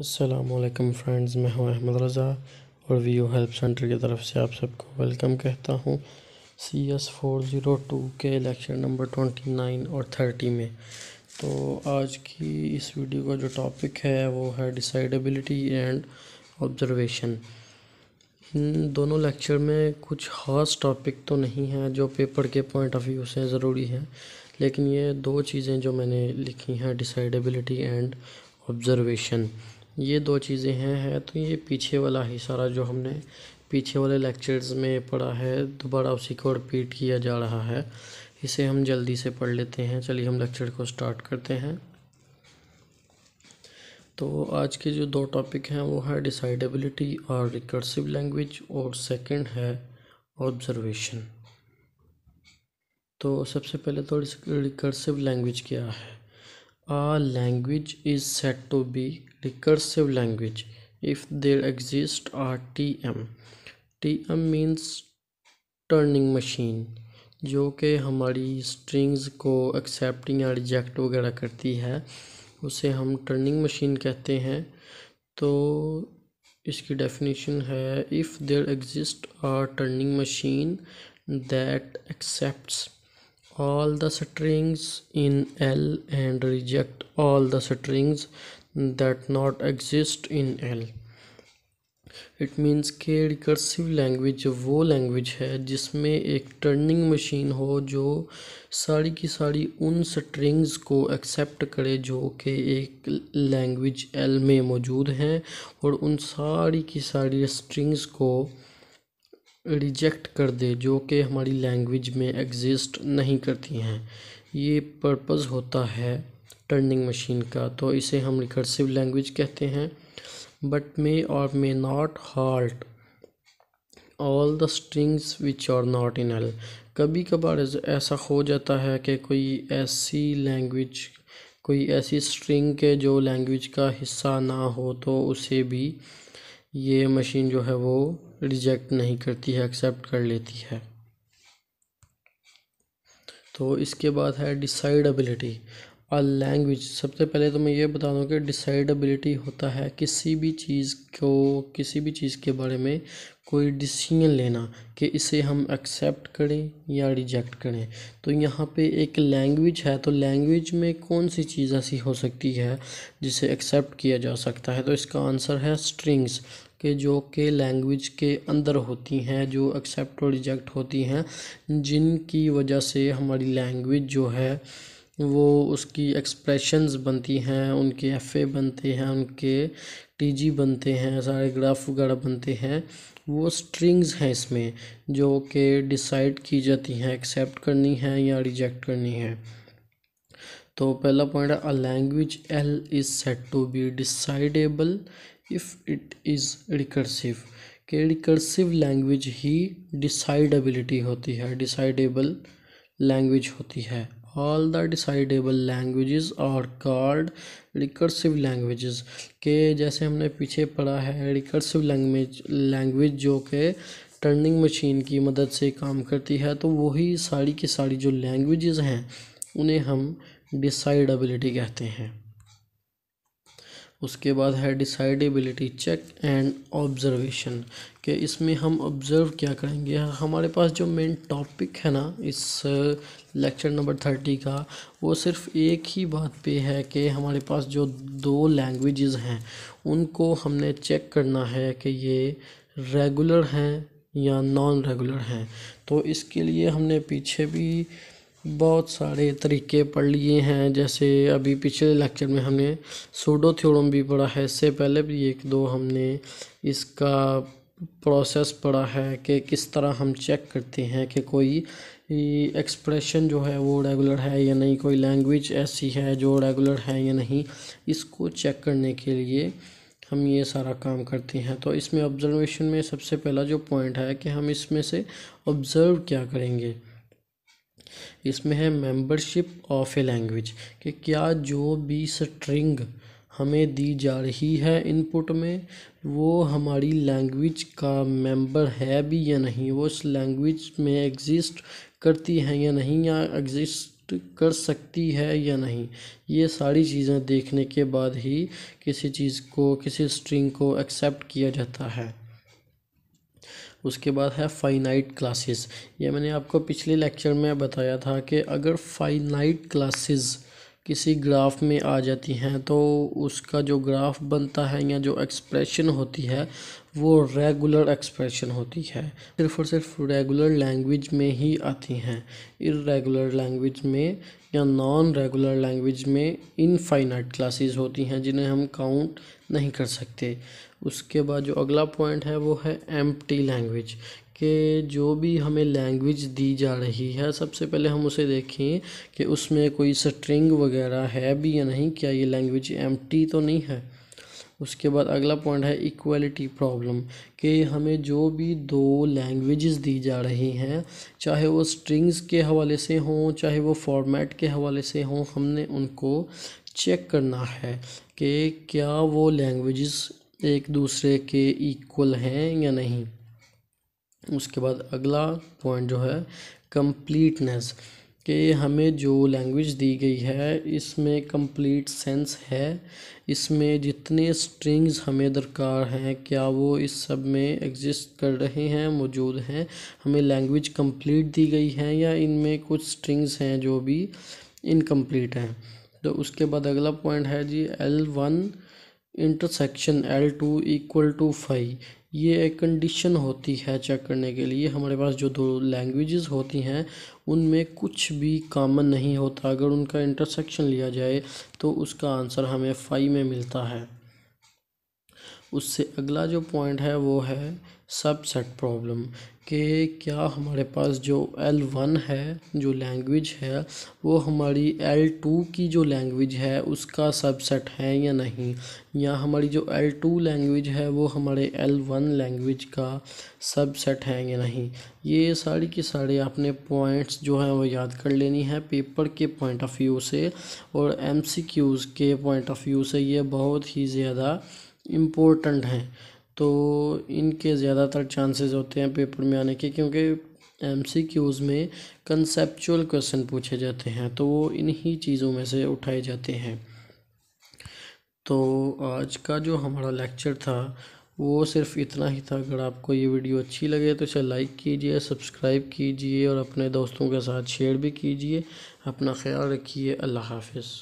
असलकम फ्रेंड्स मैं हूं अहमद रज़ा और यू हेल्प सेंटर की तरफ से आप सबको वेलकम कहता हूं C S four zero two के लेक्चर नंबर ट्वेंटी नाइन और थर्टी में तो आज की इस वीडियो का जो टॉपिक है वो है डिसाइडेबिलिटी एंड ऑब्जर्वेशन इन दोनों लेक्चर में कुछ ख़ास टॉपिक तो नहीं है जो पेपर के पॉइंट ऑफ व्यू से ज़रूरी है लेकिन ये दो चीज़ें जो मैंने लिखी हैं डिसाइडेबिलिटी एंड ऑब्ज़रवेशन ये दो चीज़ें हैं है तो ये पीछे वाला ही सारा जो हमने पीछे वाले लेक्चर्स में पढ़ा है दोबारा उसी को रिपीट किया जा रहा है इसे हम जल्दी से पढ़ लेते हैं चलिए हम लेक्चर को स्टार्ट करते हैं तो आज के जो दो टॉपिक हैं वो है डिसाइडेबिलिटी और रिकर्सिव लैंग्वेज और सेकंड है ऑब्जर्वेशन तो सबसे पहले तो रिकर्सिव लैंग्वेज क्या है a language is set to be recursive language if there exist are tm tm means Turing machine जो कि हमारी स्ट्रिंग्स को एक्सेप्ट या रिजेक्ट वगैरह करती है उसे हम टर्निंग मशीन कहते हैं तो इसकी डेफिनेशन है if there exist are Turing machine that accept all the strings in L and reject all the strings that not exist in L it means के रिकर्सिव लैंग्वेज वो लैंग्वेज है जिसमें एक टर्निंग मशीन हो जो सारी की सारी उन स्ट्रिंग्स को एक्सेप्ट करे जो कि एक लैंग्वेज एल में मौजूद हैं और उन सारी की सारी स्ट्रिंग्स को रिजेक्ट कर दे जो कि हमारी लैंग्वेज में एग्जिस्ट नहीं करती हैं ये पर्पज़ होता है टर्निंग मशीन का तो इसे हम रिकर्सिव लैंग्वेज कहते हैं but may or may not halt all the strings which are not in L कभी कभार ऐसा हो जाता है कि कोई ऐसी लैंग्वेज कोई ऐसी स्ट्रिंग के जो लैंग्वेज का हिस्सा ना हो तो उसे भी ये मशीन जो है वो रिजेक्ट नहीं करती है एक्सेप्ट कर लेती है तो इसके बाद है डिसाइडेबिलिटी अ लैंग्वेज सबसे पहले तो मैं ये बता दूँ कि डिसाइडेबिलिटी होता है किसी भी चीज़ को किसी भी चीज़ के बारे में कोई डिसीजन लेना कि इसे हम एक्सेप्ट करें या रिजेक्ट करें तो यहाँ पे एक लैंग्वेज है तो लैंग्वेज में कौन सी चीज़ ऐसी हो सकती है जिसे एक्सेप्ट किया जा सकता है तो इसका आंसर है स्ट्रिंग्स के जो के लैंग्वेज के अंदर होती हैं जो एक्सेप्ट और रिजेक्ट होती हैं जिनकी वजह से हमारी लैंग्वेज जो है वो उसकी एक्सप्रेशंस बनती हैं उनके एफ़ ए बनते हैं उनके टी जी बनते हैं सारे ग्राफ वगैरह बनते हैं वो स्ट्रिंग्स हैं इसमें जो कि डिसाइड की जाती हैं एक्सेप्ट करनी है या रिजेक्ट करनी है तो पहला पॉइंट है a language L is set to be decidable if it is recursive के रिकर्सिव लैंग्वेज ही डिसाइडेबिलिटी होती है डिसाइडेबल लैंग्वेज होती है all the decidable languages are called recursive languages के जैसे हमने पीछे पढ़ा है रिकर्सिव लैंग्वेज लैंग्वेज जो के टर्निंग मशीन की मदद से काम करती है तो वही सारी की सारी जो लैंग्वेजेस हैं उन्हें हम डिसाइडेबिलिटी कहते हैं उसके बाद है डिसाइडेबिलिटी चेक एंड ऑब्जर्वेशन कि इसमें हम ऑब्ज़र्व क्या करेंगे हमारे पास जो मेन टॉपिक है ना इस लेक्चर नंबर थर्टी का वो सिर्फ एक ही बात पे है कि हमारे पास जो दो लैंग्वेजेस हैं उनको हमने चेक करना है कि ये रेगुलर हैं या नॉन रेगुलर हैं तो इसके लिए हमने पीछे भी बहुत सारे तरीके पढ़ लिए हैं जैसे अभी पिछले लेक्चर में हमने सोडो थ्योरम भी पढ़ा है इससे पहले भी एक दो हमने इसका प्रोसेस पढ़ा है कि किस तरह हम चेक करते हैं कि कोई एक्सप्रेशन जो है वो रेगुलर है या नहीं कोई लैंग्वेज ऐसी है जो रेगुलर है या नहीं इसको चेक करने के लिए हम ये सारा काम करते हैं तो इसमें ऑब्जर्वेशन में सबसे पहला जो पॉइंट है कि हम इसमें से ऑब्ज़र्व क्या करेंगे इसमें है मेंबरशिप ऑफ ए लैंग्वेज कि क्या जो भी स्ट्रिंग हमें दी जा रही है इनपुट में वो हमारी लैंग्वेज का मेंबर है भी या नहीं वो उस लैंग्वेज में एग्जिस्ट करती है या नहीं या एग्जिस्ट कर सकती है या नहीं ये सारी चीज़ें देखने के बाद ही किसी चीज़ को किसी स्ट्रिंग को एक्सेप्ट किया जाता है उसके बाद है फाइनाइट क्लासेस ये मैंने आपको पिछले लेक्चर में बताया था कि अगर फाइनाइट क्लासेस किसी ग्राफ में आ जाती हैं तो उसका जो ग्राफ बनता है या जो एक्सप्रेशन होती है वो रेगुलर एक्सप्रेशन होती है सिर्फ और सिर्फ रेगुलर लैंग्वेज में ही आती हैं इरेगुलर लैंग्वेज में या नॉन रेगुलर लैंग्वेज में इनफाइनाइट क्लासेस होती हैं जिन्हें हम काउंट नहीं कर सकते उसके बाद जो अगला पॉइंट है वो है टी लैंग्वेज कि जो भी हमें लैंग्वेज दी जा रही है सबसे पहले हम उसे देखें कि उसमें कोई स्ट्रिंग वगैरह है भी या नहीं क्या ये लैंग्वेज टी तो नहीं है उसके बाद अगला पॉइंट है इक्वलिटी प्रॉब्लम कि हमें जो भी दो लैंग्वेजेस दी जा रही हैं चाहे वो स्ट्रिंग्स के हवाले से हों चाहे वो फॉर्मेट के हवाले से हों हमने उनको चेक करना है कि क्या वो लैंग्वेजेस एक दूसरे के इक्वल हैं या नहीं उसके बाद अगला पॉइंट जो है कंप्लीटनेस कि हमें जो लैंग्वेज दी गई है इसमें कंप्लीट सेंस है इसमें जितने स्ट्रिंग्स हमें दरकार हैं क्या वो इस सब में एग्जिस्ट कर रहे हैं मौजूद हैं हमें लैंग्वेज कंप्लीट दी गई है या इनमें कुछ स्ट्रिंग्स हैं जो भी इनकम्प्लीट हैं तो उसके बाद अगला पॉइंट है G L one intersection L two equal to five ये एक कंडीशन होती है चेक करने के लिए हमारे पास जो दो लैंग्वेजेस होती हैं उनमें कुछ भी कॉमन नहीं होता अगर उनका इंटरसेक्शन लिया जाए तो उसका आंसर हमें फाइव में मिलता है उससे अगला जो पॉइंट है वो है सबसेट प्रॉब्लम कि क्या हमारे पास जो एल वन है जो लैंग्वेज है वो हमारी एल टू की जो लैंग्वेज है उसका सबसेट है या नहीं या हमारी जो एल टू लैंग्वेज है वो हमारे एल वन लैंग्वेज का सबसेट है या नहीं ये सारी के सारे आपने पॉइंट्स जो हैं वो याद कर लेनी है पेपर के पॉइंट ऑफ व्यू से और एम सी क्यूज़ के पॉइंट ऑफ व्यू से ये बहुत ही ज़्यादा इम्पोर्टेंट हैं तो इनके ज़्यादातर चांसेस होते हैं पेपर में आने के क्योंकि एम सी क्यूज़ में कंसेप्चुअल क्वेश्चन पूछे जाते हैं तो वो इन्हीं चीज़ों में से उठाए जाते हैं तो आज का जो हमारा लेक्चर था वो सिर्फ इतना ही था अगर आपको ये वीडियो अच्छी लगे तो इसे लाइक कीजिए सब्सक्राइब कीजिए और अपने दोस्तों के साथ शेयर भी कीजिए अपना ख्याल रखिए अल्लाह हाफिज़